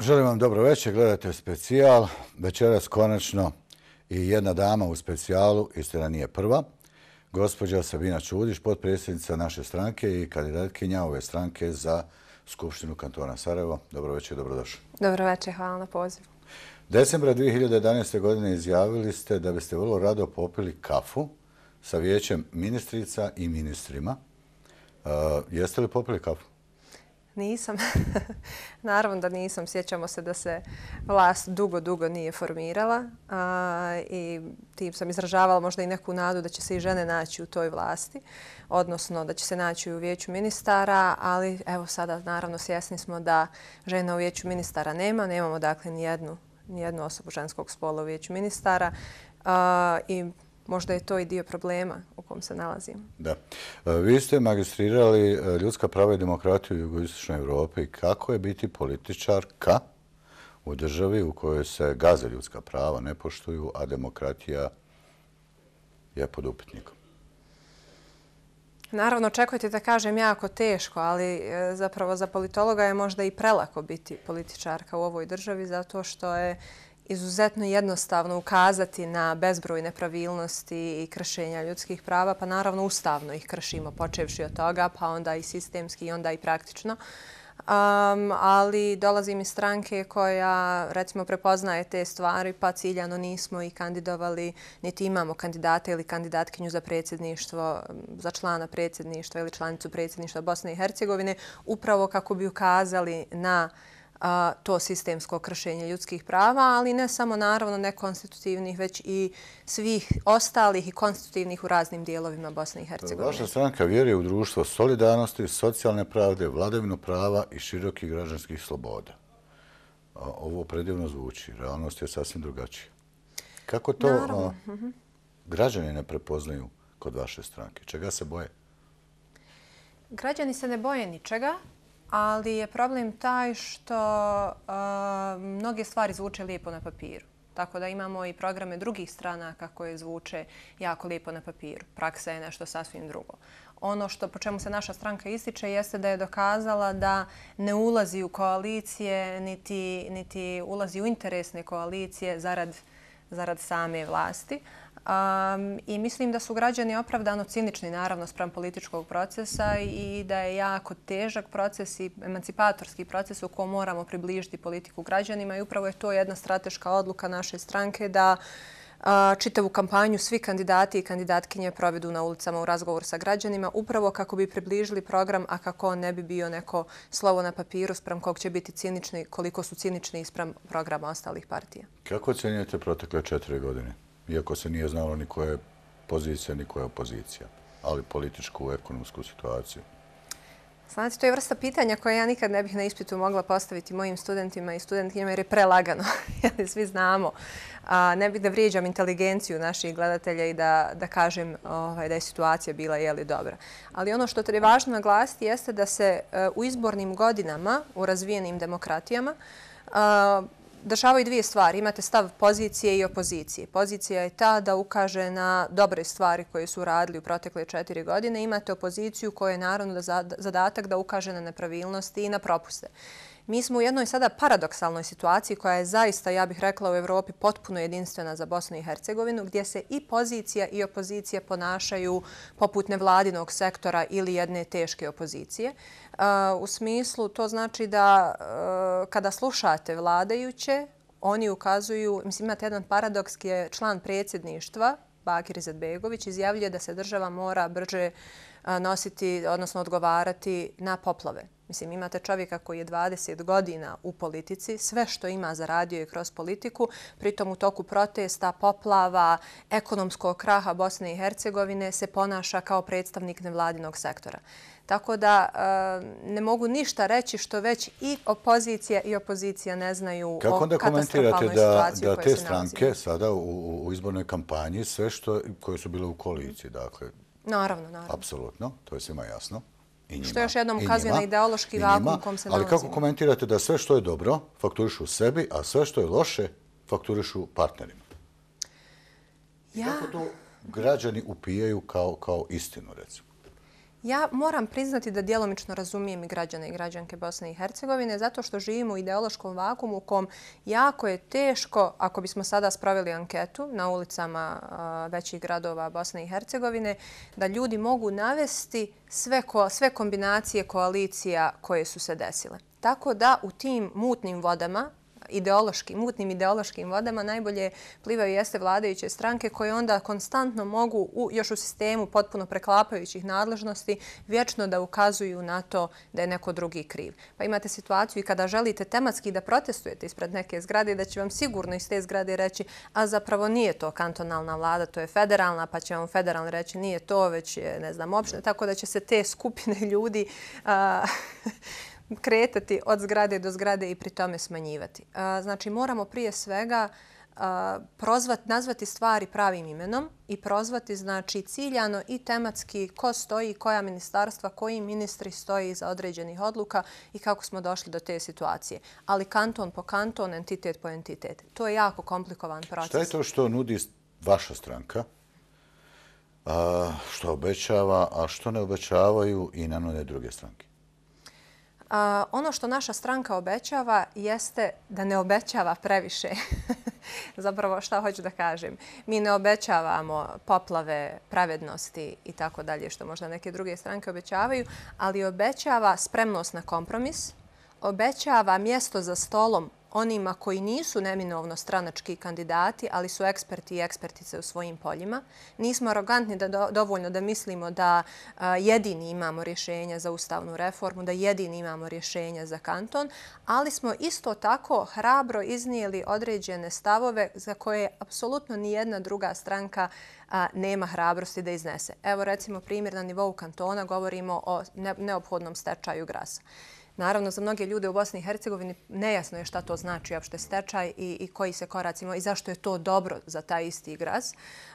Želim vam dobro večer, gledate specijal. Večeras konačno i jedna dama u specijalu, istina nije prva. gospođa Sabina Čudiš, podpredsjednica naše stranke i kandidatkinja ove stranke za Skupštinu kantona Sarajevo. Dobro večer, i dobrodošli. Dobro večer, hvala na pozivu. Decembra 2011. godine izjavili ste da biste vrlo rado popili kafu sa vijećem ministrica i ministrima. E, jeste li popili kafu? Nisam. Naravno da nisam. Sjećamo se da se vlast dugo, dugo nije formirala a, i tim sam izražavala možda i neku nadu da će se i žene naći u toj vlasti, odnosno da će se naći u vijeću ministara, ali evo sada naravno svjesni smo da žena u vijeću ministara nema, nemamo dakle ni jednu, ni jednu osobu ženskog spola u vijeću ministara a, i možda je to i dio problema u kom se nalazimo. Da. E, vi ste magistrirali e, ljudska prava i demokratiju u jugoistočnoj Evropi. Kako je biti političarka u državi u kojoj se gaze ljudska prava ne poštuju, a demokratija je pod upitnikom? Naravno, očekujte da kažem jako teško, ali e, zapravo za politologa je možda i prelako biti političarka u ovoj državi zato što je izuzetno jednostavno ukazati na bezbrojne pravilnosti i kršenja ljudskih prava, pa naravno ustavno ih kršimo, počevši od toga, pa onda i sistemski i onda i praktično. Um, ali dolazi mi stranke koja recimo prepoznaje te stvari pa ciljano nismo i kandidovali niti imamo kandidata ili kandidatkinju za predsjedništvo, za člana predsjedništva ili članicu predsjedništva Bosne i Hercegovine upravo kako bi ukazali na uh, to sistemsko kršenje ljudskih prava, ali ne samo naravno nekonstitutivnih, već i svih ostalih i konstitutivnih u raznim dijelovima Bosne i Hercegovine. Vaša stranka vjeruje u društvo solidarnosti, socijalne pravde, vladevinu prava i širokih građanskih sloboda. Ovo predivno zvuči, realnost je sasvim drugačija. Kako to mhm. građani ne prepoznaju kod vaše stranke? Čega se boje? Građani se ne boje ničega. Čega? ali je problem taj što e, mnoge stvari zvuče lijepo na papiru. Tako da imamo i programe drugih stranaka koje zvuče jako lijepo na papiru. Praksa je nešto sasvim drugo. Ono što po čemu se naša stranka ističe jeste da je dokazala da ne ulazi u koalicije niti, niti ulazi u interesne koalicije zarad, zarad same vlasti. Uh, I mislim da su građani opravdano cinični, naravno, sprem političkog procesa i da je jako težak proces i emancipatorski proces u kojem moramo približiti politiku građanima. I upravo je to jedna strateška odluka naše stranke da čitavu kampanju svi kandidati i kandidatkinje provedu na ulicama u razgovor sa građanima, upravo kako bi približili program, a kako on ne bi bio neko slovo na papiru sprem kog će biti cinični, koliko su cinični sprem programa ostalih partija. Kako ocenjujete protekle četiri godine? iako se nije znalo ni koja je pozicija, ni koja je opozicija, ali političku, ekonomsku situaciju. Znate, to je vrsta pitanja koje ja nikad ne bih na ispitu mogla postaviti mojim studentima i studentinjama jer je prelagano, jer svi znamo. Ne bih da vrijeđam inteligenciju naših gledatelja i da kažem ovaj, da je situacija bila jeli dobra. Ali ono što je važno naglasiti jeste da se e, u izbornim godinama, u razvijenim demokratijama, dešavaju dvije stvari. Imate stav pozicije i opozicije. Pozicija je ta da ukaže na dobre stvari koje su radili u protekle četiri godine. Imate opoziciju koja je naravno zadatak da ukaže na nepravilnosti i na propuste. Mi smo u jednoj sada paradoksalnoj situaciji koja je zaista, ja bih rekla, u Evropi potpuno jedinstvena za Bosnu i Hercegovinu, gdje se i pozicija i opozicija ponašaju poput nevladinog sektora ili jedne teške opozicije. E, u smislu, to znači da e, kada slušate vladajuće, oni ukazuju, mislim, imate jedan paradoks, je član predsjedništva, Bakir Izetbegović, izjavljuje da se država mora brže nositi, odnosno odgovarati na poplave. Mislim, imate čovjeka koji je 20 godina u politici, sve što ima zaradio je kroz politiku, pritom u toku protesta, poplava, ekonomskog kraha Bosne i Hercegovine se ponaša kao predstavnik nevladinog sektora. Tako da ne mogu ništa reći što već i opozicija i opozicija ne znaju o katastrofalnoj situaciji koje se nalazi. Kako onda komentirate da te stranke sada u izbornoj kampanji, sve što koje su bile u koaliciji, dakle, Naravno, naravno. Apsolutno, to je svima jasno. I njima, što još jednom ukazuje na ideološki vakum u kom se nalazimo. Ali kako komentirate da sve što je dobro fakturišu sebi, a sve što je loše fakturišu partnerima? Ja... Kako to građani upijaju kao, kao istinu, recimo? Ja moram priznati da djelomično razumijem i građane i građanke Bosne i Hercegovine zato što živimo u ideološkom vakumu u kom jako je teško, ako bismo sada spravili anketu na ulicama većih gradova Bosne i Hercegovine, da ljudi mogu navesti sve, ko, sve kombinacije koalicija koje su se desile. Tako da u tim mutnim vodama ideološkim, mutnim ideološkim vodama najbolje plivaju jeste vladajuće stranke koje onda konstantno mogu još u sistemu potpuno preklapajućih nadležnosti vječno da ukazuju na to da je neko drugi kriv. Pa imate situaciju i kada želite tematski da protestujete ispred neke zgrade da će vam sigurno iz te zgrade reći a zapravo nije to kantonalna vlada, to je federalna, pa će vam federalna reći nije to, već je, ne znam, opština, tako da će se te skupine ljudi kretati od zgrade do zgrade i pri tome smanjivati. Znači, moramo prije svega prozvati, nazvati stvari pravim imenom i prozvati znači, ciljano i tematski ko stoji, koja ministarstva, koji ministri stoji za određenih odluka i kako smo došli do te situacije. Ali kanton po kanton, entitet po entitet. To je jako komplikovan proces. Šta je to što nudi vaša stranka? što obećava, a što ne obećavaju i nanude druge stranke? Ono što naša stranka obećava jeste da ne obećava previše. Zapravo šta hoću da kažem? Mi ne obećavamo poplave, pravednosti i tako dalje što možda neke druge stranke obećavaju, ali obećava spremnost na kompromis, obećava mjesto za stolom onima koji nisu neminovno stranački kandidati, ali su eksperti i ekspertice u svojim poljima. Nismo arogantni da dovoljno da mislimo da jedini imamo rješenja za ustavnu reformu, da jedini imamo rješenja za kanton, ali smo isto tako hrabro iznijeli određene stavove za koje apsolutno ni jedna druga stranka nema hrabrosti da iznese. Evo recimo primjer na nivou kantona govorimo o neophodnom stečaju grasa. Naravno, za mnoge ljude u Bosni i Hercegovini nejasno je šta to znači uopšte stečaj i, i koji se korac ima i zašto je to dobro za taj isti igraz.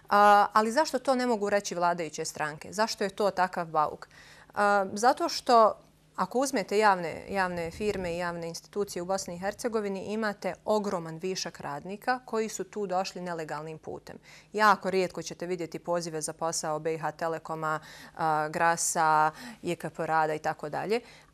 A, ali zašto to ne mogu reći vladajuće stranke? Zašto je to takav bauk? zato što Ako uzmete javne firme i javne institucije u Bosni i Hercegovini, imate ogroman višak radnika koji su tu došli nelegalnim putem. Jako rijetko ćete vidjeti pozive za posao BiH Telekoma, Grasa, JKP Rada itd.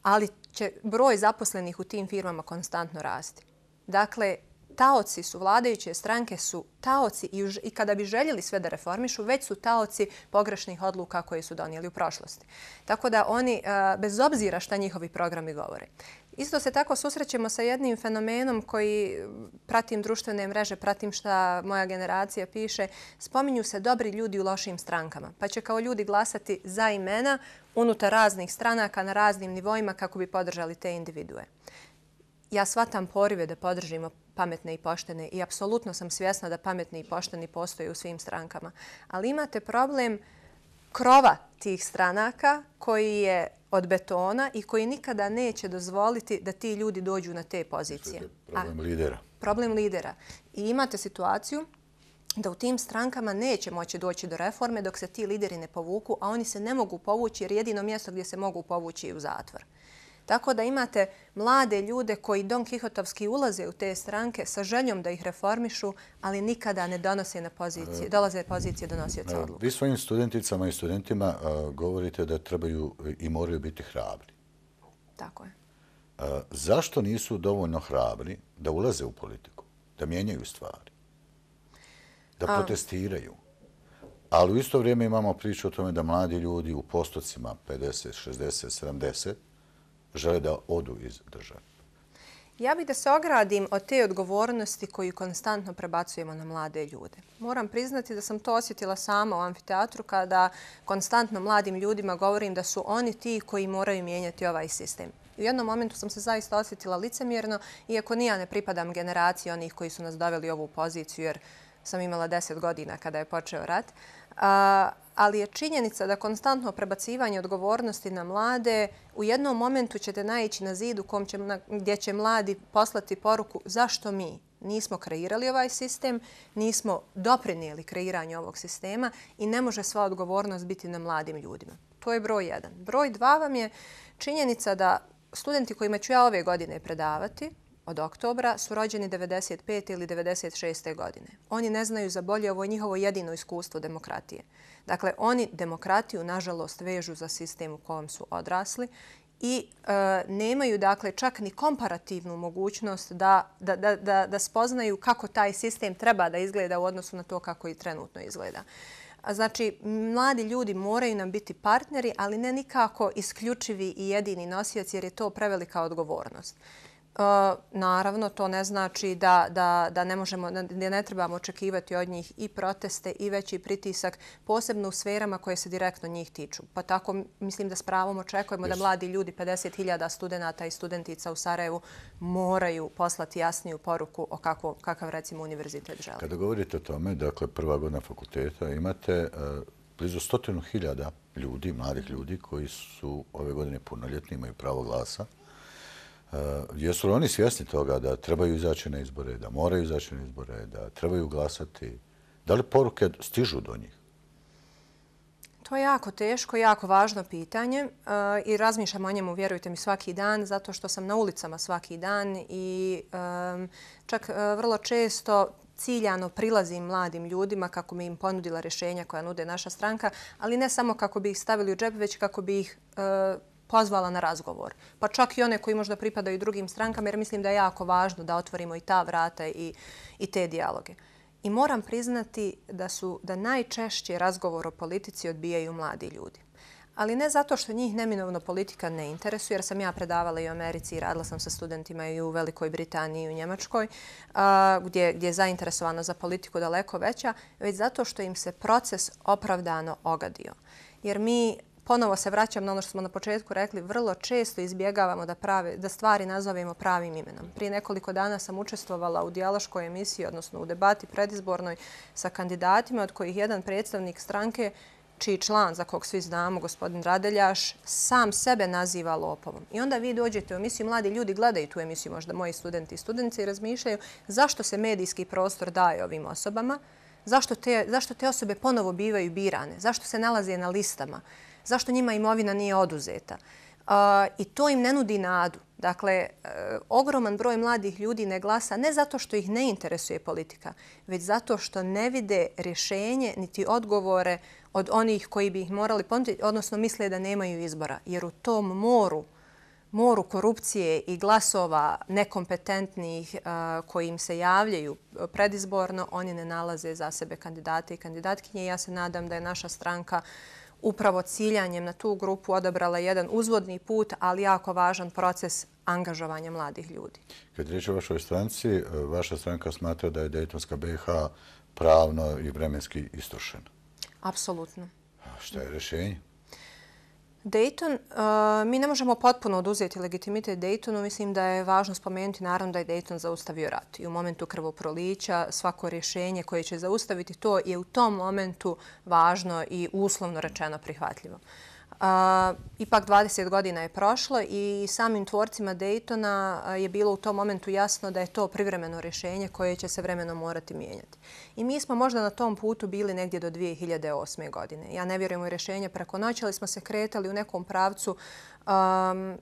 Ali će broj zaposlenih u tim firmama konstantno rasti. Dakle, taoci su, vladajuće stranke su taoci i kada bi željeli sve da reformišu, već su taoci pogrešnih odluka koje su donijeli u prošlosti. Tako da oni, bez obzira šta njihovi programi govore, Isto se tako susrećemo sa jednim fenomenom koji pratim društvene mreže, pratim šta moja generacija piše. Spominju se dobri ljudi u lošim strankama, pa će kao ljudi glasati za imena unutar raznih stranaka na raznim nivoima kako bi podržali te individue ja shvatam porive da podržimo pametne i poštene i apsolutno sam svjesna da pametni i pošteni postoje u svim strankama. Ali imate problem krova tih stranaka koji je od betona i koji nikada neće dozvoliti da ti ljudi dođu na te pozicije. Problem lidera. Problem lidera. I imate situaciju da u tim strankama neće moći doći do reforme dok se ti lideri ne povuku, a oni se ne mogu povući jer jedino mjesto gdje se mogu povući je u zatvor. Tako da imate mlade ljude koji Don Kihotovski ulaze u te stranke sa željom da ih reformišu, ali nikada ne donose na pozicije, e, dolaze pozicije donosioca odluka. Vi svojim studenticama i studentima govorite da trebaju i moraju biti hrabri. Tako je. Zašto nisu dovoljno hrabri da ulaze u politiku, da mijenjaju stvari, da protestiraju? Ali u isto vrijeme imamo priču o tome da mladi ljudi u postocima 50, 60, 70 žele da odu iz države. Ja bih da se ogradim od te odgovornosti koju konstantno prebacujemo na mlade ljude. Moram priznati da sam to osjetila sama u amfiteatru kada konstantno mladim ljudima govorim da su oni ti koji moraju mijenjati ovaj sistem. U jednom momentu sam se zaista osjetila licemjerno, iako nija ne pripadam generaciji onih koji su nas doveli ovu poziciju, jer sam imala deset godina kada je počeo rat ali je činjenica da konstantno prebacivanje odgovornosti na mlade, u jednom momentu ćete naići na zidu gdje će mladi poslati poruku zašto mi nismo kreirali ovaj sistem, nismo doprinijeli kreiranje ovog sistema i ne može sva odgovornost biti na mladim ljudima. To je broj jedan. Broj dva vam je činjenica da studenti kojima ću ja ove godine predavati, od oktobra su rođeni 95. ili 96. godine. Oni ne znaju za bolje, ovo je njihovo jedino iskustvo demokratije. Dakle, oni demokratiju, nažalost, vežu za sistem u kojem su odrasli i e, nemaju dakle, čak ni komparativnu mogućnost da, da, da, da, spoznaju kako taj sistem treba da izgleda u odnosu na to kako i trenutno izgleda. Znači, mladi ljudi moraju nam biti partneri, ali ne nikako isključivi i jedini nosioci jer je to prevelika odgovornost. Naravno, to ne znači da ne trebamo očekivati od njih i proteste i veći pritisak, posebno u sferama koje se direktno njih tiču. Pa tako mislim da s pravom očekujemo da mladi ljudi, 50.000 studenta i studentica u Sarajevu, moraju poslati jasniju poruku o kakav recimo univerzitet žele. Kada govorite o tome, dakle prva godina fakulteta, imate e, blizu stotinu hiljada ljudi, mladih ljudi, koji su ove godine punoljetni, imaju pravo glasa, Eh, jesu li oni svjesni toga da trebaju izaći na izbore, da moraju izaći na izbore, da trebaju glasati? Da li poruke stižu do njih? To je jako teško, jako važno pitanje eh, i razmišljam o njemu, vjerujte mi, svaki dan zato što sam na ulicama svaki dan i čak eh, vrlo često ciljano prilazim mladim ljudima kako mi im ponudila rješenja koja nude naša stranka, ali ne samo kako bi ih stavili u džep, već kako bi ih pozvala na razgovor. Pa čak i one koji možda pripadaju drugim strankama, jer mislim da je jako važno da otvorimo i ta vrata i, i te dijaloge. I moram priznati da su da najčešće razgovor o politici odbijaju mladi ljudi. Ali ne zato što njih neminovno politika ne interesuje, jer sam ja predavala i u Americi i radila sam sa studentima i u Velikoj Britaniji i u Njemačkoj, a, gdje, gdje je zainteresovana za politiku daleko veća, već zato što im se proces opravdano ogadio. Jer mi ponovo se vraćam na ono što smo na početku rekli, vrlo često izbjegavamo da da stvari nazovemo pravim imenom. Prije nekoliko dana sam učestvovala u dijaloškoj emisiji, odnosno u debati predizbornoj sa kandidatima, od kojih jedan predstavnik stranke, čiji član, za kog svi znamo, gospodin Radeljaš, sam sebe naziva lopovom. I onda vi dođete u emisiju, mladi ljudi gledaju tu emisiju, možda moji studenti i studenci, i razmišljaju zašto se medijski prostor daje ovim osobama, zašto te, zašto te osobe ponovo bivaju birane, zašto se nalaze na listama, zašto njima imovina nije oduzeta. I to im ne nudi nadu. Dakle, e, ogroman broj mladih ljudi ne glasa ne zato što ih ne interesuje politika, već zato što ne vide rješenje niti odgovore od onih koji bi ih morali ponuditi, odnosno misle da nemaju izbora. Jer u tom moru, moru korupcije i glasova nekompetentnih e, koji im se javljaju predizborno, oni ne nalaze za sebe kandidate i kandidatkinje. Ja se nadam da je naša stranka upravo ciljanjem na tu grupu odabrala jedan uzvodni put, ali jako važan proces angažovanja mladih ljudi. Kad je reč o vašoj stranci, e, vaša stranka smatra da je Dejtonska BH pravno i vremenski istrošena. Apsolutno. Šta je rešenje? Dayton, eh, mi ne možemo potpuno oduzeti legitimitet Daytonu. Mislim da je važno spomenuti naravno da je Dayton zaustavio rat. I u momentu krvoprolića svako rješenje koje će zaustaviti to je u tom momentu važno i uslovno rečeno prihvatljivo ipak 20 godina je prošlo i samim tvorcima Daytona je bilo u tom momentu jasno da je to privremeno rješenje koje će se vremenom morati mijenjati. I mi smo možda na tom putu bili negdje do 2008. godine. Ja ne vjerujem u rješenje preko noći, ali smo se kretali u nekom pravcu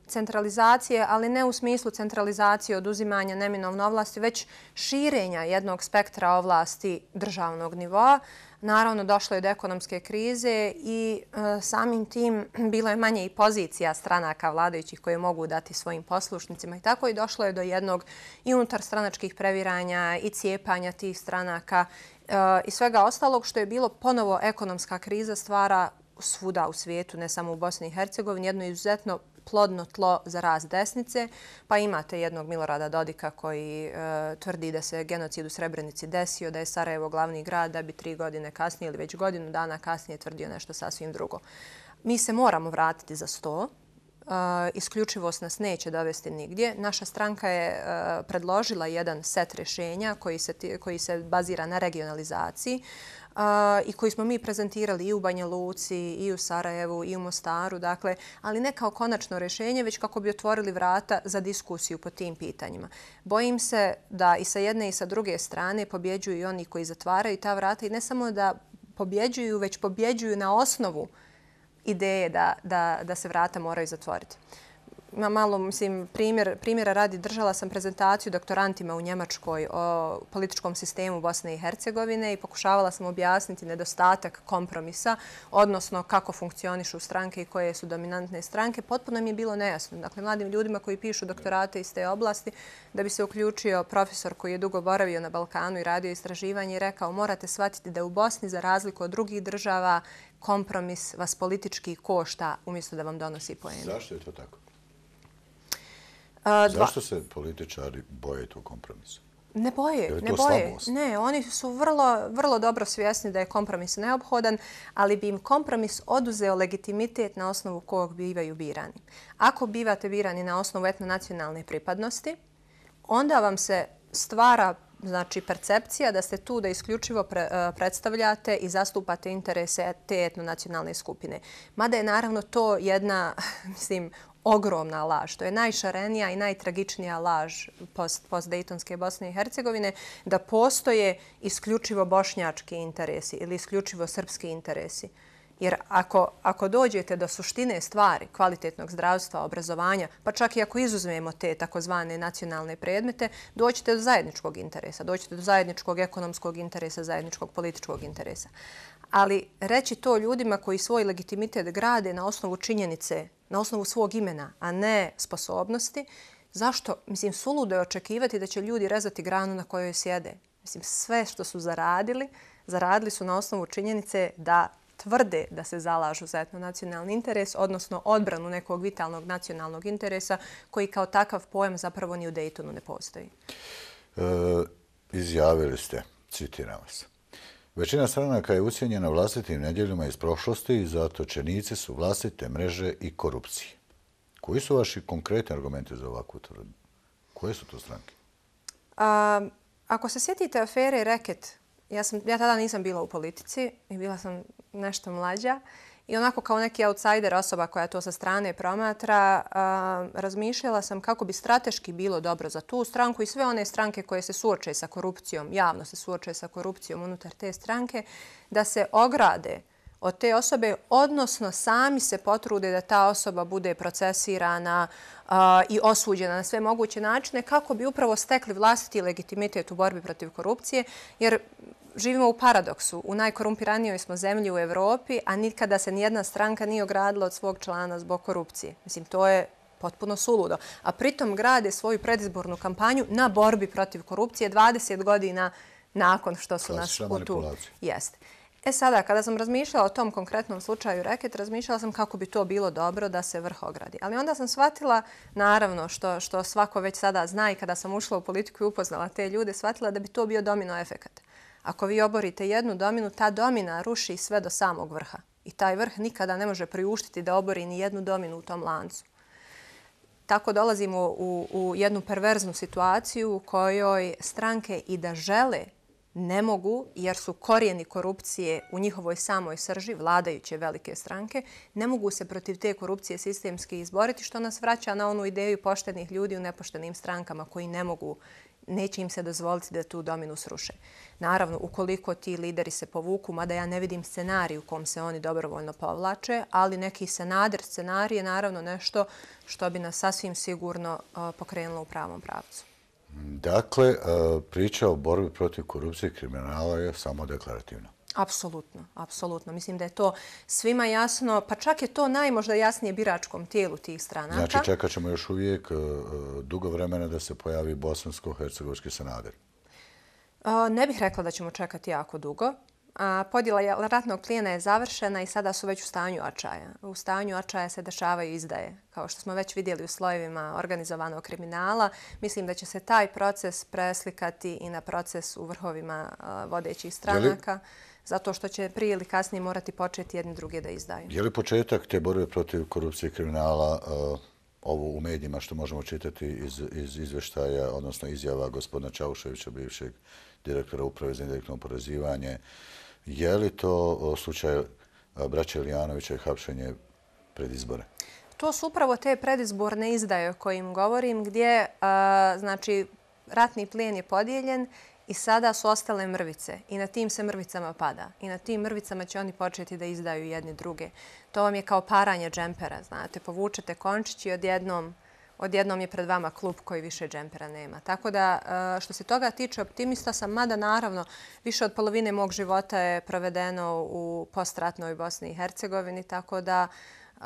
centralizacije, ali ne u smislu centralizacije oduzimanja neminovno ovlasti, već širenja jednog spektra ovlasti državnog nivoa. Naravno, došlo je do ekonomske krize i e, samim tim bilo je manje i pozicija stranaka vladajućih koje mogu dati svojim poslušnicima i tako i došlo je do jednog i unutar stranačkih previranja i cijepanja tih stranaka e, i svega ostalog što je bilo ponovo ekonomska kriza stvara svuda u svijetu, ne samo u Bosni i Hercegovini, jedno izuzetno plodno tlo za raz desnice, pa imate jednog Milorada Dodika koji e, tvrdi da se genocid u Srebrenici desio, da je Sarajevo glavni grad, da bi tri godine kasnije ili već godinu dana kasnije tvrdio nešto sasvim drugo. Mi se moramo vratiti za sto. E, isključivost nas neće dovesti nigdje. Naša stranka je e, predložila jedan set rješenja koji se, koji se bazira na regionalizaciji i koji smo mi prezentirali i u Banja Luci, i u Sarajevu, i u Mostaru, dakle, ali ne kao konačno rješenje, već kako bi otvorili vrata za diskusiju po tim pitanjima. Bojim se da i sa jedne i sa druge strane pobjeđuju i oni koji zatvaraju ta vrata i ne samo da pobjeđuju, već pobjeđuju na osnovu ideje da, da, da se vrata moraju zatvoriti na malo, mislim, primjera radi držala sam prezentaciju doktorantima u Njemačkoj o političkom sistemu Bosne i Hercegovine i pokušavala sam objasniti nedostatak kompromisa, odnosno kako funkcionišu stranke i koje su dominantne stranke. Potpuno mi je bilo nejasno. Dakle, mladim ljudima koji pišu doktorate iz te oblasti, da bi se uključio profesor koji je dugo boravio na Balkanu i radio istraživanje i rekao morate shvatiti da u Bosni, za razliku od drugih država, kompromis vas politički košta umjesto da vam donosi poenu. Zašto je to tako? A, dva... Zašto se političari boje tog kompromisa? Ne boje, ne boje. Ne, oni su vrlo, vrlo dobro svjesni da je kompromis neophodan, ali bi im kompromis oduzeo legitimitet na osnovu kojeg bivaju birani. Ako bivate birani na osnovu etnonacionalne pripadnosti, onda vam se stvara znači, percepcija da ste tu da isključivo e, predstavljate i zastupate interese te etnonacionalne skupine. Mada je naravno to jedna, mislim, ogromna laž, to je najšarenija i najtragičnija laž post-Dejtonske Bosne i Hercegovine, da postoje isključivo bošnjački interesi ili isključivo srpski interesi. Jer ako dođete do suštine stvari kvalitetnog zdravstva, obrazovanja, pa čak i ako izuzmemo te takozvane nacionalne predmete, doćete do zajedničkog interesa, doćete do zajedničkog ekonomskog interesa, zajedničkog političkog interesa ali reći to ljudima koji svoj legitimitet grade na osnovu činjenice, na osnovu svog imena, a ne sposobnosti, zašto, mislim, suludo je očekivati da će ljudi rezati granu na kojoj sjede. Mislim, sve što su zaradili, zaradili su na osnovu činjenice da tvrde da se zalažu za etno nacionalni interes, odnosno odbranu nekog vitalnog nacionalnog interesa koji kao takav pojam zapravo ni u Daytonu ne postoji. E, izjavili ste, citiram vas, Većina stranaka je ucijenjena vlastitim nedjeljima iz prošlosti i zatočenice su vlastite mreže i korupcije. Koji su vaši konkretni argumenti za ovakvu tvrdnju? Koje su to stranke? A, ako se sjetite afere Reket, ja, sam, ja tada nisam bila u politici i bila sam nešto mlađa, I onako kao neki outsider osoba koja to sa strane promatra, razmišljala sam kako bi strateški bilo dobro za tu stranku i sve one stranke koje se suoče sa korupcijom, javno se suoče sa korupcijom unutar te stranke, da se ograde od te osobe, odnosno sami se potrude da ta osoba bude procesirana i osuđena na sve moguće načine kako bi upravo stekli vlastiti legitimitet u borbi protiv korupcije, jer živimo u paradoksu. U najkorumpiranijoj smo zemlji u Evropi, a nikada se nijedna stranka nije ogradila od svog člana zbog korupcije. Mislim, to je potpuno suludo. A pritom grade svoju predizbornu kampanju na borbi protiv korupcije 20 godina nakon što su nas u tu. Jeste. E sada, kada sam razmišljala o tom konkretnom slučaju reket, razmišljala sam kako bi to bilo dobro da se vrh ogradi. Ali onda sam shvatila, naravno, što, što svako već sada zna i kada sam ušla u politiku i upoznala te ljude, shvatila da bi to bio domino efekat. Ako vi oborite jednu dominu, ta domina ruši sve do samog vrha. I taj vrh nikada ne može priuštiti da obori ni jednu dominu u tom lancu. Tako dolazimo u, u jednu perverznu situaciju u kojoj stranke i da žele ne mogu, jer su korijeni korupcije u njihovoj samoj srži, vladajuće velike stranke, ne mogu se protiv te korupcije sistemski izboriti, što nas vraća na onu ideju poštenih ljudi u nepoštenim strankama koji ne mogu neće im se dozvoliti da tu dominu sruše. Naravno, ukoliko ti lideri se povuku, mada ja ne vidim scenarij u kom se oni dobrovoljno povlače, ali neki senadr scenarij je naravno nešto što bi nas sasvim sigurno uh, pokrenulo u pravom pravcu. Dakle, uh, priča o borbi protiv korupcije i kriminala je samo deklarativna. Apsolutno, apsolutno. Mislim da je to svima jasno, pa čak je to najmožda jasnije biračkom tijelu tih strana. Znači, čekat ćemo još uvijek e, e, dugo vremena da se pojavi bosansko-hercegovski senader. E, ne bih rekla da ćemo čekati jako dugo. Podjela ratnog plijena je završena i sada su već u stanju očaja. U stanju očaja se dešavaju izdaje, kao što smo već vidjeli u slojevima organizovanog kriminala. Mislim da će se taj proces preslikati i na proces u vrhovima vodećih stranaka zato što će prije ili kasnije morati početi jedne druge da izdaju. Je li početak te borbe protiv korupcije i kriminala e, ovo u medijima što možemo čitati iz, iz izveštaja, odnosno izjava gospodina Čauševića, bivšeg direktora uprave za indirektno porazivanje, je li to e, slučaj e, braća Ilijanovića i hapšenje pred izbore? To su upravo te predizborne izdaje o kojim govorim, gdje znači, ratni plijen je podijeljen i sada su ostale mrvice i na tim se mrvicama pada i na tim mrvicama će oni početi da izdaju jedne druge. To vam je kao paranje džempera, znate, povučete končić i odjednom Odjednom je pred vama klub koji više džempera nema. Tako da, e, što se toga tiče optimista sam, mada naravno, više od polovine mog života je provedeno u postratnoj Bosni i Hercegovini, tako da e,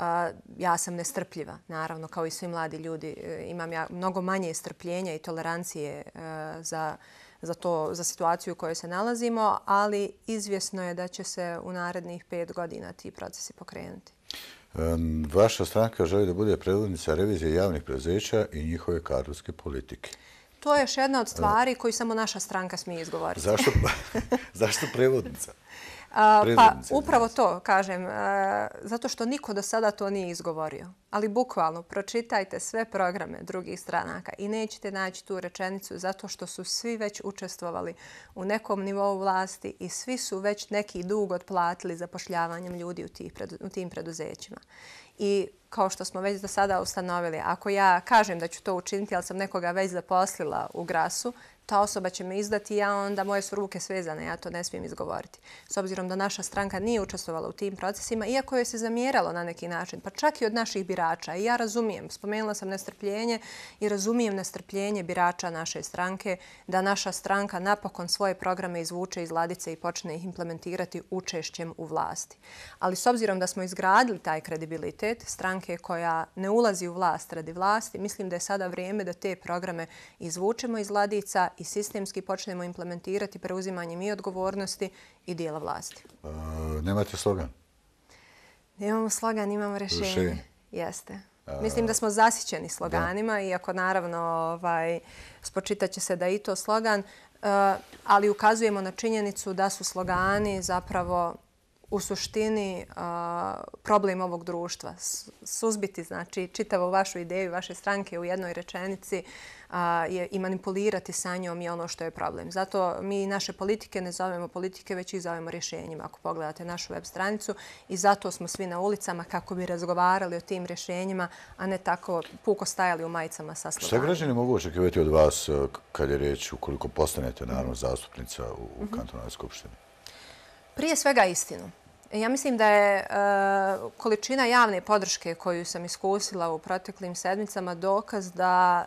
ja sam nestrpljiva, naravno, kao i svi mladi ljudi. E, imam ja mnogo manje strpljenja i tolerancije za za, to, za situaciju u kojoj se nalazimo, ali izvjesno je da će se u narednih pet godina ti procesi pokrenuti. Vaša stranka želi da bude predvodnica revizije javnih prezeća i njihove kadrovske politike. To je još jedna od stvari koju samo naša stranka smije izgovoriti. Zašto, zašto prevodnica? Pa upravo to kažem, zato što niko do sada to nije izgovorio. Ali bukvalno, pročitajte sve programe drugih stranaka i nećete naći tu rečenicu zato što su svi već učestvovali u nekom nivou vlasti i svi su već neki dug otplatili zapošljavanjem ljudi u tim preduzećima. I kao što smo već do sada ustanovili, ako ja kažem da ću to učiniti, ali sam nekoga već zaposlila u grasu, ta osoba će me izdati, ja onda moje su ruke svezane, ja to ne smijem izgovoriti. S obzirom da naša stranka nije učestvovala u tim procesima, iako je se zamjeralo na neki način, pa čak i od naših birača. I ja razumijem, spomenula sam nestrpljenje i razumijem nestrpljenje birača naše stranke da naša stranka napokon svoje programe izvuče iz ladice i počne ih implementirati učešćem u vlasti. Ali s obzirom da smo izgradili taj kredibilitet stranke koja ne ulazi u vlast radi vlasti, mislim da je sada vrijeme da te programe izvučemo iz ladica i sistemski počnemo implementirati preuzimanje mi odgovornosti i dijela vlasti. E, nemate slogan? Nemamo slogan, imamo rešenje. Jeste. E, Mislim da smo zasićeni sloganima, da. iako naravno ovaj, spočitaće se da i to slogan, e, ali ukazujemo na činjenicu da su slogani zapravo u suštini problem ovog društva. Suzbiti znači čitavo vašu ideju, vaše stranke u jednoj rečenici je, i manipulirati sa njom je ono što je problem. Zato mi naše politike ne zovemo politike, već ih zovemo rješenjima ako pogledate našu web stranicu i zato smo svi na ulicama kako bi razgovarali o tim rješenjima, a ne tako puko stajali u majicama sa slobanima. Šta građani mogu očekivati od vas e, kad je reč ukoliko postanete naravno zastupnica u mhm. kantonalnoj skupštini? Prije svega istinu. Ja mislim da je e, količina javne podrške koju sam iskusila u proteklim sedmicama dokaz da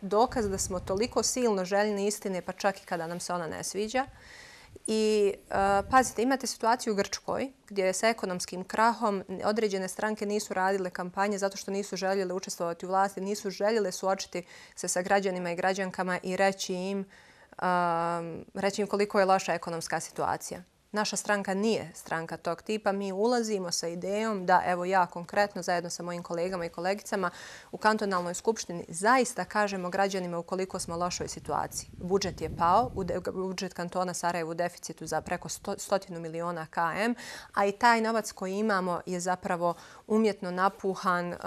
dokaz da smo toliko silno željni istine, pa čak i kada nam se ona ne sviđa. I e, pazite, imate situaciju u Grčkoj gdje je sa ekonomskim krahom određene stranke nisu radile kampanje zato što nisu željele učestvovati u vlasti, nisu željele suočiti se sa građanima i građankama i reći im, e, reći im koliko je loša ekonomska situacija. Naša stranka nije stranka tog tipa. Mi ulazimo sa idejom da, evo ja konkretno, zajedno sa mojim kolegama i kolegicama u kantonalnoj skupštini, zaista kažemo građanima koliko smo lošoj situaciji. Budžet je pao, budžet kantona Sarajevo u deficitu za preko 100 miliona KM, a i taj novac koji imamo je zapravo umjetno napuhan uh,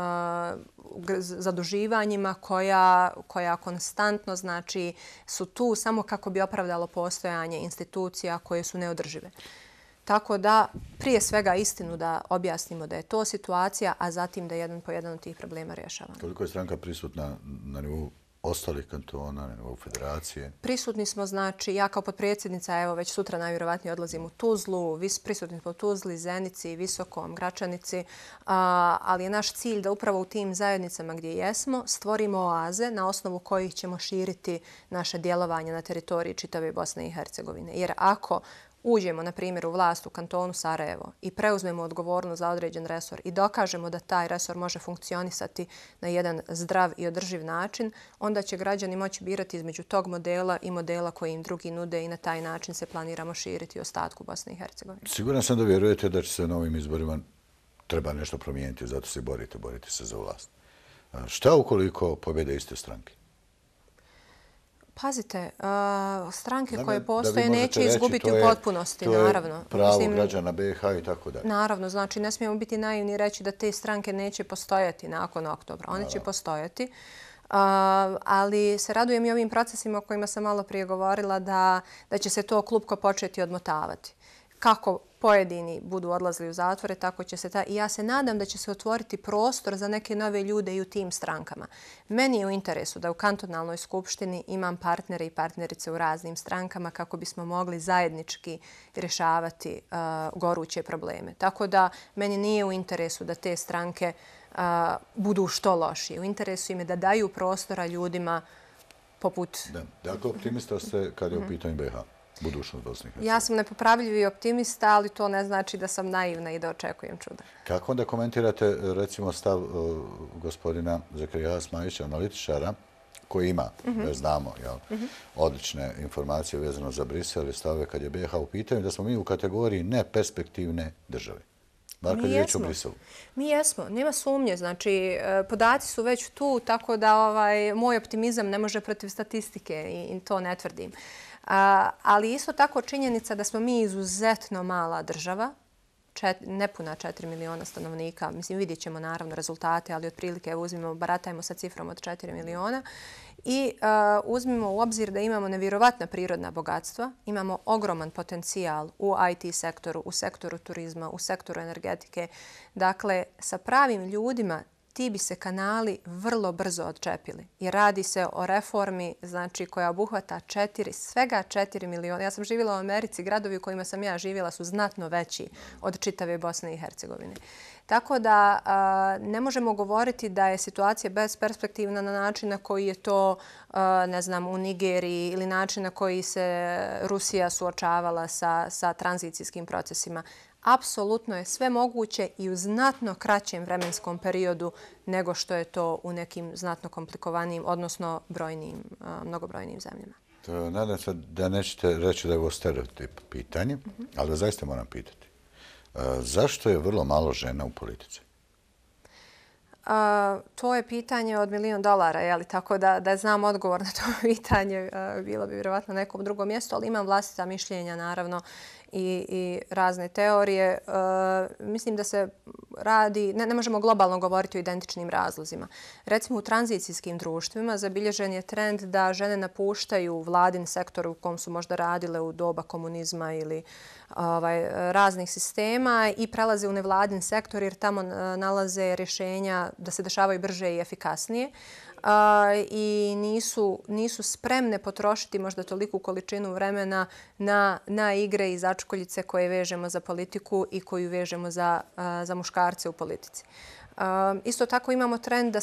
zaduživanjima koja konstantno znači su tu samo kako bi opravdalo postojanje institucija koje su neodržive. Tako da prije svega istinu da objasnimo da je to situacija, a zatim da jedan po jedan od tih problema rješavamo. Koliko je stranka prisutna na nivou ostalih kantona, na nivou federacije? Prisutni smo, znači, ja kao podpredsjednica, evo već sutra najvjerovatnije odlazim u Tuzlu, prisutni smo u Tuzli, Zenici, Visokom, Gračanici, ali je naš cilj da upravo u tim zajednicama gdje jesmo stvorimo oaze na osnovu kojih ćemo širiti naše djelovanje na teritoriji čitave Bosne i Hercegovine. Jer ako uđemo, na primjer, u vlast u kantonu Sarajevo i preuzmemo odgovornost za određen resor i dokažemo da taj resor može funkcionisati na jedan zdrav i održiv način, onda će građani moći birati između tog modela i modela koje im drugi nude i na taj način se planiramo širiti ostatku Bosne i Hercegovine. Siguran sam da vjerujete da će se na ovim izborima treba nešto promijeniti, zato se borite, borite se za vlast. Šta ukoliko pobjede iste stranke? Pazite, eh, stranke koje postoje neće izgubiti u potpunosti, naravno. To je pravo građana BiH i tako dalje. Naravno, znači ne smijemo biti naivni reći da te stranke neće postojati nakon oktobra. One će postojati, eh, ali se radujem i ovim procesima o kojima sam malo prije govorila da će se to klupko početi odmotavati. Kako pojedini budu odlazili u zatvore, tako će se ta... I ja se nadam da će se otvoriti prostor za neke nove ljude i u tim strankama. Meni je u interesu da u kantonalnoj skupštini imam partnere i partnerice u raznim strankama kako bismo mogli zajednički rješavati uh, goruće probleme. Tako da meni nije u interesu da te stranke uh, budu što lošije. U interesu im je da daju prostora ljudima poput... to dakle, optimista ste kad je u mhm. pitanju bh budućnost Bosne i Hercegovine. Ja sam nepopravljiv i optimista, ali to ne znači da sam naivna i da očekujem čuda. Kako onda komentirate recimo stav e, gospodina Zakrija Smajića, analitičara, koji ima, mhm. već znamo, mhm. odlične informacije vezano za Brisel i stave kad je BH u pitanju, da smo mi u kategoriji neperspektivne države. Bar Mi jesmo. Nema sumnje. Znači, e, podaci su već tu, tako da ovaj, moj optimizam ne može protiv statistike i to ne tvrdim ali isto tako činjenica da smo mi izuzetno mala država, čet, nepuna 4 miliona stanovnika, mislim vidjet ćemo naravno rezultate, ali otprilike uzmimo, baratajmo sa cifrom od 4 miliona i uzmimo u obzir da imamo nevjerovatna prirodna bogatstva, imamo ogroman potencijal u IT sektoru, u sektoru turizma, u sektoru energetike. Dakle, sa pravim ljudima ti bi se kanali vrlo brzo odčepili. I radi se o reformi znači, koja obuhvata četiri, svega 4 miliona. Ja sam živjela u Americi, gradovi u kojima sam ja živjela su znatno veći od čitave Bosne i Hercegovine. Tako da a, ne možemo govoriti da je situacija besperspektivna na način na koji je to a, ne znam, u Nigeriji ili način na koji se Rusija suočavala sa, sa tranzicijskim procesima apsolutno je sve moguće i u znatno kraćem vremenskom periodu nego što je to u nekim znatno komplikovanijim, odnosno brojnim, mnogobrojnim zemljama. Nadam se da nećete reći da je ovo stereotip pitanje, mhm. ali da zaista moram pitati. Zašto je vrlo malo žena u politici? To je pitanje od milijon dolara, tako da znam odgovor na to pitanje. Bilo bi vjerovatno na nekom drugom mjestu, ali imam vlastita mišljenja, naravno, i razne teorije. E, mislim da se radi, ne možemo globalno govoriti o identičnim razlozima. Recimo u tranzicijskim društvima zabilježen je trend da žene napuštaju vladin sektor u kom su možda radile u doba komunizma ili ovaj, raznih sistema i prelaze u nevladin sektor jer tamo e, nalaze rješenja da se dešavaju brže i efikasnije i nisu, nisu spremne potrošiti možda toliku količinu vremena na, na igre i začkoljice koje vežemo za politiku i koju vežemo za, za muškarce u politici. Isto tako imamo trend e,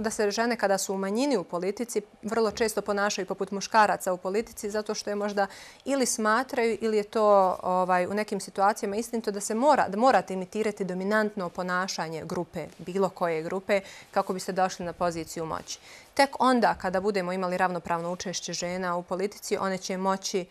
da se žene kada su u manjini u politici vrlo često ponašaju poput muškaraca u politici zato što je možda ili smatraju ili je to ovaj, u nekim situacijama istinito da se morate imitirati dominantno ponašanje grupe, bilo koje grupe, kako biste došli na poziciju moći. Tek onda kada budemo imali ravnopravno učešće žena u politici, one će moći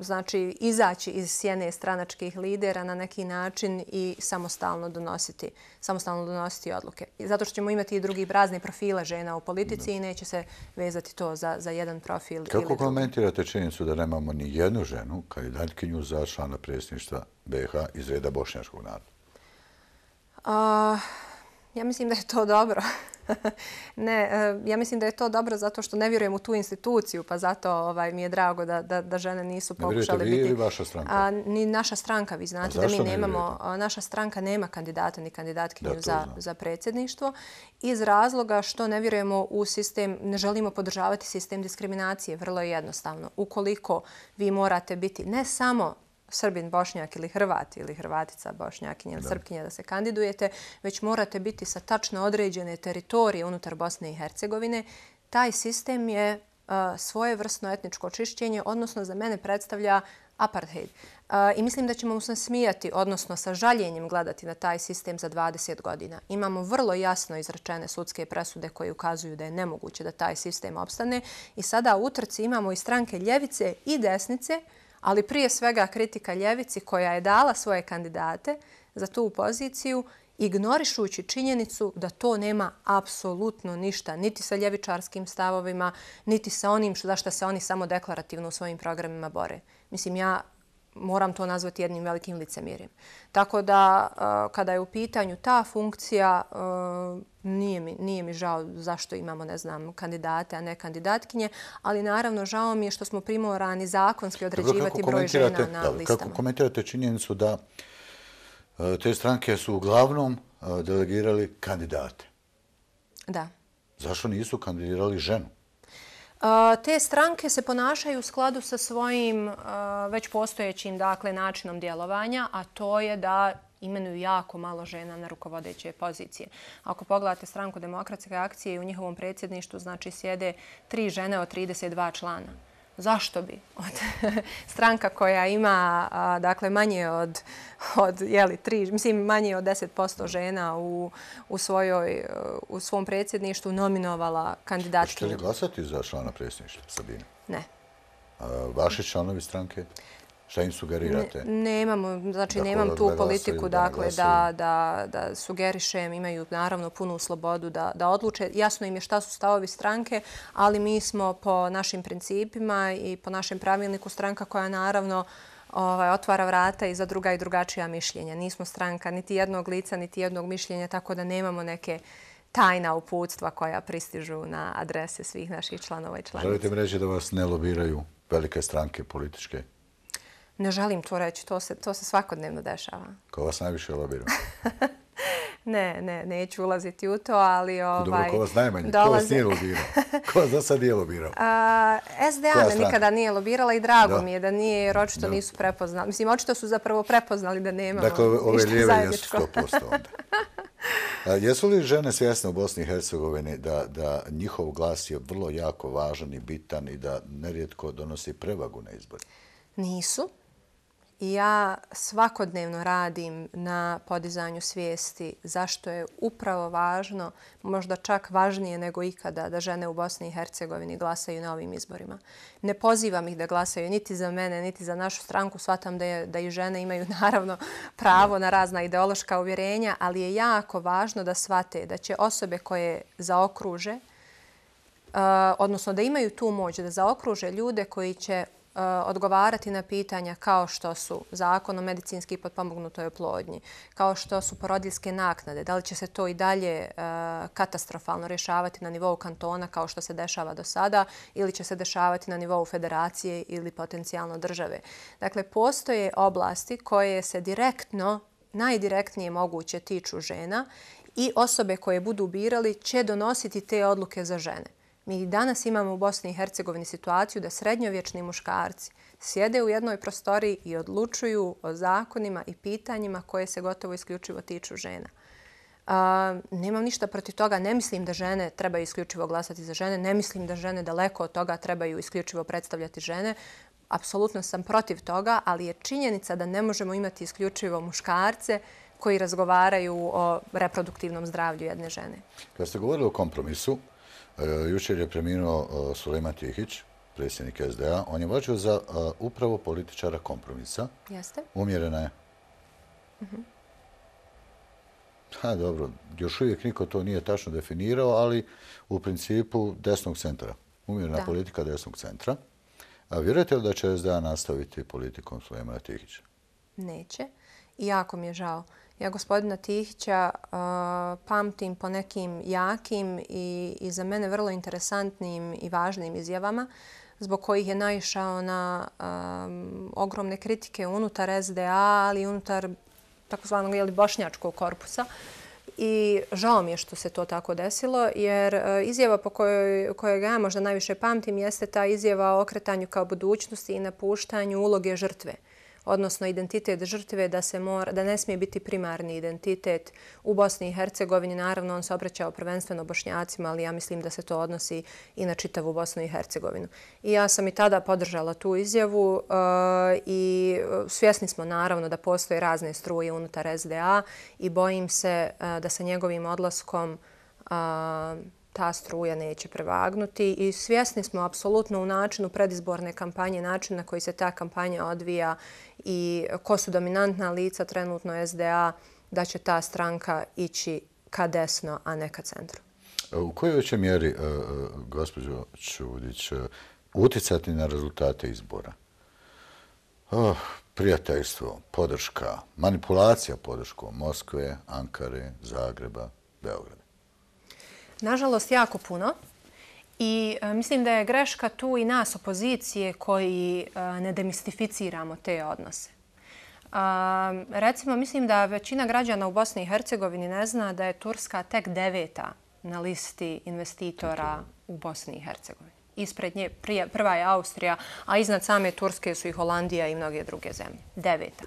znači izaći iz sjene stranačkih lidera na neki način i samostalno donositi, samostalno donositi odluke. Zato što ćemo imati i drugi razne profile žena u politici i neće se vezati to za, za jedan profil. Kako ili komentirate činjenicu da nemamo ni jednu ženu kao i kandidatkinju za člana predsjedništva BH iz reda bošnjačkog naroda? Uh, Ja mislim da je to dobro. ne, e, ja mislim da je to dobro zato što ne vjerujem u tu instituciju, pa zato ovaj, mi je drago da, da, da žene nisu pokušale biti. Ne vjerujete vi ili vaša stranka? ni naša stranka, vi znate da mi nemamo, naša stranka nema kandidata ni kandidatkinju za, za predsjedništvo iz razloga što ne vjerujemo u sistem, ne želimo podržavati sistem diskriminacije, vrlo jednostavno. Ukoliko vi morate biti ne samo srbin bošnjak ili hrvat ili hrvatica bošnjakinja ili srpkinja da se kandidujete, već morate biti sa tačno određene teritorije unutar Bosne i Hercegovine. Taj sistem je e, svoje vrstno etničko očišćenje, odnosno za mene predstavlja apartheid. E, I mislim da ćemo se smijati, odnosno sa žaljenjem gledati na taj sistem za 20 godina. Imamo vrlo jasno izračene sudske presude koje ukazuju da je nemoguće da taj sistem obstane. I sada u utrci imamo i stranke ljevice i desnice ali prije svega kritika Ljevici koja je dala svoje kandidate za tu poziciju, ignorišući činjenicu da to nema apsolutno ništa, niti sa ljevičarskim stavovima, niti sa onim za što se oni samo deklarativno u svojim programima bore. Mislim, ja moram to nazvati jednim velikim licemirim. Tako da e, kada je u pitanju ta funkcija, e, nije mi, nije mi žao zašto imamo, ne znam, kandidate, a ne kandidatkinje, ali naravno žao mi je što smo primorani zakonski određivati broj žena na listama. Kako komentirate činjenicu da e, te stranke su uglavnom delegirali kandidate? Da. Zašto nisu kandidirali ženu? Te stranke se ponašaju u skladu sa svojim već postojećim dakle, načinom djelovanja, a to je da imenuju jako malo žena na rukovodeće pozicije. Ako pogledate stranku demokratske akcije, u njihovom predsjedništu znači, sjede tri žene od 32 člana zašto bi od stranka koja ima dakle manje od od je li mislim manje od 10% žena u u svojoj u svom predsjedništvu nominovala kandidatkinju. Ste li glasati za člana predsjedništva Sabine? Ne. A, vaše članovi stranke? Šta im sugerirate? Nemamo, znači nemam tu politiku dakle, da sugerišem. Imaju naravno punu slobodu da odluče. Jasno im je šta su stavovi stranke, ali mi smo po našim principima i po našem pravilniku stranka koja naravno ovaj, otvara vrata i za druga i drugačija mišljenja. Nismo stranka niti jednog lica, niti jednog mišljenja, tako da nemamo neke tajna uputstva koja pristižu na adrese svih naših članova i članica. Želite mi reći da vas ne lobiraju velike stranke političke? Ne želim to reći, to se, to se svakodnevno dešava. Ko vas najviše lobira? ne, ne, neću ulaziti u to, ali... Ovaj, Dobro, ko vas najmanje? Dolazi... Ko vas nije lobirao? Ko vas za sad nije lobirao? A, SDA me nikada nije lobirala i drago da. mi je da nije, jer očito da. nisu prepoznali. Mislim, očito su zapravo prepoznali da nema dakle, ove ništa lijeve zajedničko. Dakle, ove 100% onda. A, jesu li žene svjesne u Bosni i Hercegovini da, da njihov glas je vrlo jako važan i bitan i da nerijetko donosi prevagu na izbori? Nisu. Ja svakodnevno radim na podizanju svijesti zašto je upravo važno, možda čak važnije nego ikada, da žene u Bosni i Hercegovini glasaju na ovim izborima. Ne pozivam ih da glasaju niti za mene, niti za našu stranku. Svatam da, je, da i žene imaju naravno pravo na razna ideološka uvjerenja, ali je jako važno da svate da će osobe koje zaokruže, uh, odnosno da imaju tu moć da zaokruže ljude koji će E, odgovarati na pitanja kao što su zakon o medicinski potpomognutoj oplodnji, kao što su porodiljske naknade, da li će se to i dalje e, katastrofalno rješavati na nivou kantona kao što se dešava do sada ili će se dešavati na nivou federacije ili potencijalno države. Dakle, postoje oblasti koje se direktno, najdirektnije moguće tiču žena i osobe koje budu birali će donositi te odluke za žene. Mi danas imamo u Bosni i Hercegovini situaciju da srednjovječni muškarci sjede u jednoj prostoriji i odlučuju o zakonima i pitanjima koje se gotovo isključivo tiču žena. Uh, nemam ništa protiv toga. Ne mislim da žene trebaju isključivo glasati za žene. Ne mislim da žene daleko od toga trebaju isključivo predstavljati žene. Apsolutno sam protiv toga, ali je činjenica da ne možemo imati isključivo muškarce koji razgovaraju o reproduktivnom zdravlju jedne žene. Kada ste govorili o kompromisu, E, jučer je preminuo e, Suleiman Tihić, predsjednik SDA. On je vođao za e, upravo političara kompromisa. Jeste. Umjerena je. Pa dobro, još uvijek niko to nije tačno definirao, ali u principu desnog centra. Umjerena politika desnog centra. A Vjerujete li da će SDA nastaviti politikom Suleimana Tihića? Neće. I jako mi je žao. Ja gospodina Tihića pamtim po nekim jakim i za mene vrlo interesantnim i važnim izjavama zbog kojih je naišao na ogromne kritike unutar SDA, ali i unutar takozvanog bošnjačkog korpusa. I žao mi je što se to tako desilo, jer izjava po kojoj ga ja možda najviše pamtim jeste ta izjava o okretanju kao budućnosti i napuštanju uloge žrtve odnosno identitet žrtve da ne smije biti primarni identitet u Bosni i Hercegovini. Naravno, on se obraćao prvenstveno bošnjacima, ali ja mislim da se to odnosi i na čitavu Bosnu i Hercegovinu. I ja sam i tada podržala tu izjavu uh, i uh, svjesni smo naravno da postoje razne struje unutar SDA i bojim se uh, da sa njegovim odlaskom ta struja neće prevagnuti i svjesni smo apsolutno u načinu predizborne kampanje, način na koji se ta kampanja odvija i ko su dominantna lica trenutno SDA, da će ta stranka ići ka desno, a ne ka centru. U kojoj će mjeri, e, e, gospođo Čudić, e, uticati na rezultate izbora? Oh, prijateljstvo, podrška, manipulacija podrškom Moskve, Ankare, Zagreba, Beograda. Nažalost, jako puno. I e, mislim da je greška tu i nas opozicije koji e, ne demistificiramo te odnose. Recimo, mislim da većina građana u Bosni i Hercegovini ne zna da je Turska tek deveta na listi investitora u Bosni i Hercegovini. Ispred nje prva je Austrija, a iznad same Turske su i Holandija i mnoge druge zemlje. Deveta.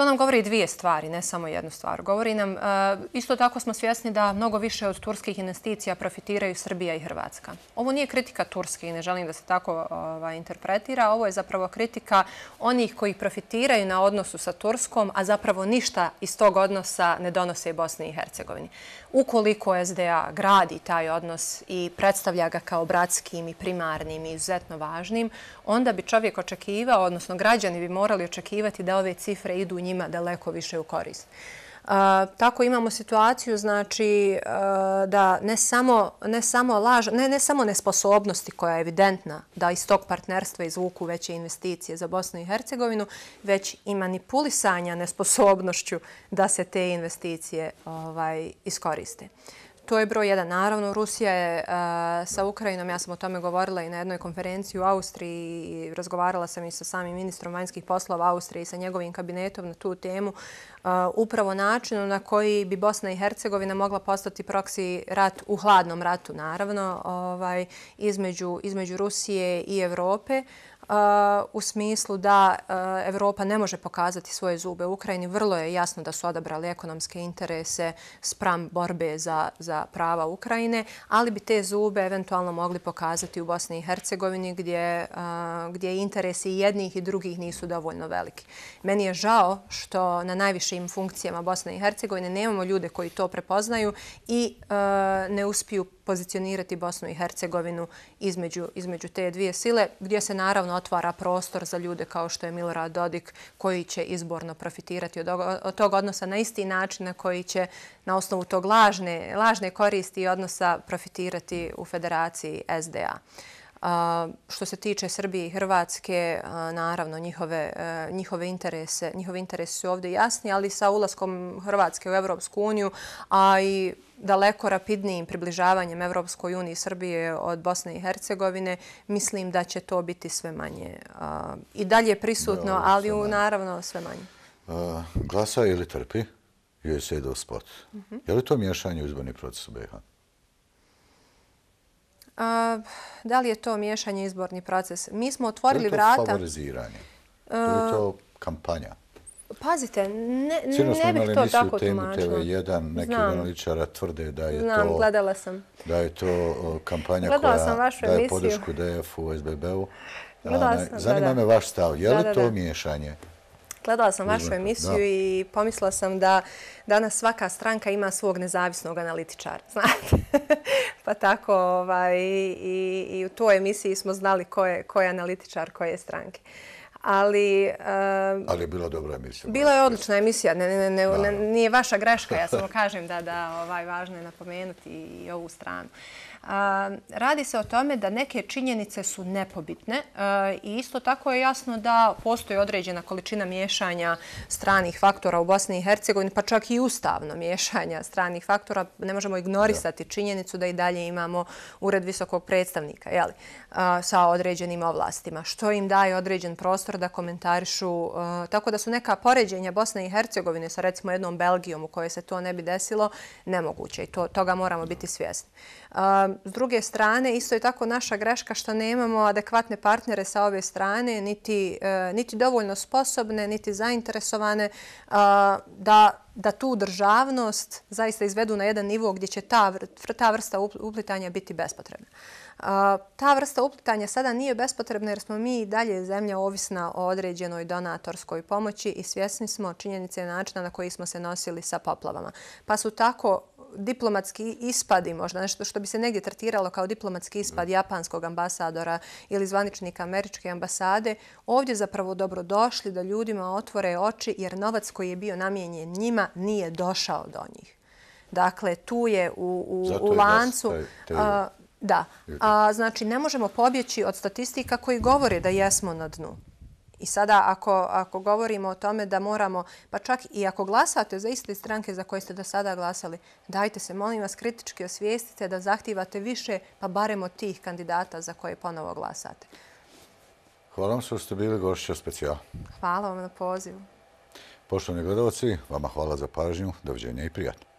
To nam govori dvije stvari, ne samo jednu stvar. Govori nam, e, isto tako smo svjesni da mnogo više od turskih investicija profitiraju Srbija i Hrvatska. Ovo nije kritika Turske i ne želim da se tako ovaj, interpretira. Ovo je zapravo kritika onih koji profitiraju na odnosu sa Turskom, a zapravo ništa iz tog odnosa ne donose i Bosni i Hercegovini. Ukoliko SDA gradi taj odnos i predstavlja ga kao bratskim i primarnim i izuzetno važnim, onda bi čovjek očekivao, odnosno građani bi morali očekivati da ove cifre idu njegovim njima daleko više u korist. Tako imamo situaciju znači, da ne samo nesposobnosti koja je evidentna da iz tog partnerstva izvuku veće investicije za Bosnu i Hercegovinu, već i manipulisanja nesposobnošću da se te investicije ovaj, iskoriste. To je broj jedan. Naravno, Rusija je e, sa Ukrajinom, ja sam o tome govorila i na jednoj konferenciji u Austriji i razgovarala sam i sa samim ministrom vanjskih poslova Austrije i sa njegovim kabinetom na tu temu. E, upravo način na koji bi Bosna i Hercegovina mogla postati proksi rat u hladnom ratu, naravno, ovaj, između Rusije i Evrope u smislu da Evropa ne može pokazati svoje zube u Ukrajini. Vrlo je jasno da su odabrali ekonomske interese spram borbe za, za prava Ukrajine, ali bi te zube eventualno mogli pokazati u Bosni i Hercegovini gdje, gdje interesi jednih i drugih nisu dovoljno veliki. Meni je žao što na najvišim funkcijama Bosne i Hercegovine nemamo ljude koji to prepoznaju i ne uspiju pozicionirati Bosnu i Hercegovinu između te dvije sile, gdje se naravno otvara prostor za ljude kao što je Milorad Dodik, koji će izborno profitirati od tog odnosa na isti način na koji će na osnovu tog lažne koristi i odnosa profitirati u federaciji SDA. Što se tiče Srbije i Hrvatske, naravno njihove interese su ovdje jasni, ali sa ulaskom Hrvatske u Evropsku uniju, a i daleko rapidnijim približavanjem Evropskoj uniji Srbije od Bosne i Hercegovine, mislim da će to biti sve manje. I dalje prisutno, ali naravno sve manje. Glasa ili trpi, joj se ide spot. Mhm. Je li to miješanje u izborni proces u BiH? Da li je to miješanje izborni proces? Mi smo otvorili vrata... Je li to favoriziranje? Je li to kampanja? Pazite, ne, ne bih to tako tumačila. Sino smo imali temu TV1, neki analičara tvrde da je Znam, to... gledala sam. Da je to kampanja gledala koja daje emisiju. podršku DF u SBB-u. Gledala Zanima me vaš stav, je li to miješanje? Gledala sam vašu emisiju i pomisla sam da danas svaka stranka ima svog nezavisnog analitičara, znate. pa tako ovaj, i, i, u toj emisiji smo znali ko je, ko analitičar koje stranke ali... Uh, ali je bila dobra emisija. Bila je odlična emisija, ne, ne, ne, ne, nije vaša greška, ja samo kažem da, da ovaj, važno je napomenuti i ovu stranu. Uh, Radi se o tome da neke činjenice su nepobitne e, i isto tako je jasno da postoji određena količina miješanja stranih faktora u Bosni i Hercegovini, pa čak i ustavno miješanja stranih faktora. Ne možemo ignorisati činjenicu da i dalje imamo ured visokog predstavnika e, sa određenim ovlastima, što im daje određen prostor da komentarišu. E, tako da su neka poređenja Bosne i Hercegovine sa recimo jednom Belgijom u kojoj se to ne bi desilo nemoguće i toga moramo biti svjesni. S druge strane, isto je tako naša greška što nemamo adekvatne partnere sa ove strane, e, niti dovoljno sposobne, niti zainteresovane e, da da tu državnost zaista izvedu na jedan nivo gdje će ta vrsta uplitanja biti bespotrebna. E, ta vrsta uplitanja sada nije bespotrebna jer smo mi i dalje zemlja ovisna o određenoj donatorskoj pomoći i svjesni smo činjenice načina na koji smo se nosili sa poplavama. Pa su tako diplomatski ispadi, možda nešto što bi se negdje tretiralo kao diplomatski ispad mm. japanskog ambasadora ili zvaničnika američke ambasade, ovdje zapravo dobro došli da ljudima otvore oči jer novac koji je bio namjenjen njima nije došao do njih. Dakle, tu je u lancu... Da, znači ne možemo pobjeći od statistika koji govore da jesmo na dnu. I sada ako, ako govorimo o tome da moramo, pa čak i ako glasate za iste stranke za koje ste do sada glasali, dajte se, molim vas, kritički osvijestite da zahtivate više, pa barem od tih kandidata za koje ponovo glasate. Hvala vam što ste bili gošća specijal. Hvala vam na pozivu. Poštovni gledovci, vama hvala za pažnju, doviđenja i prijatno.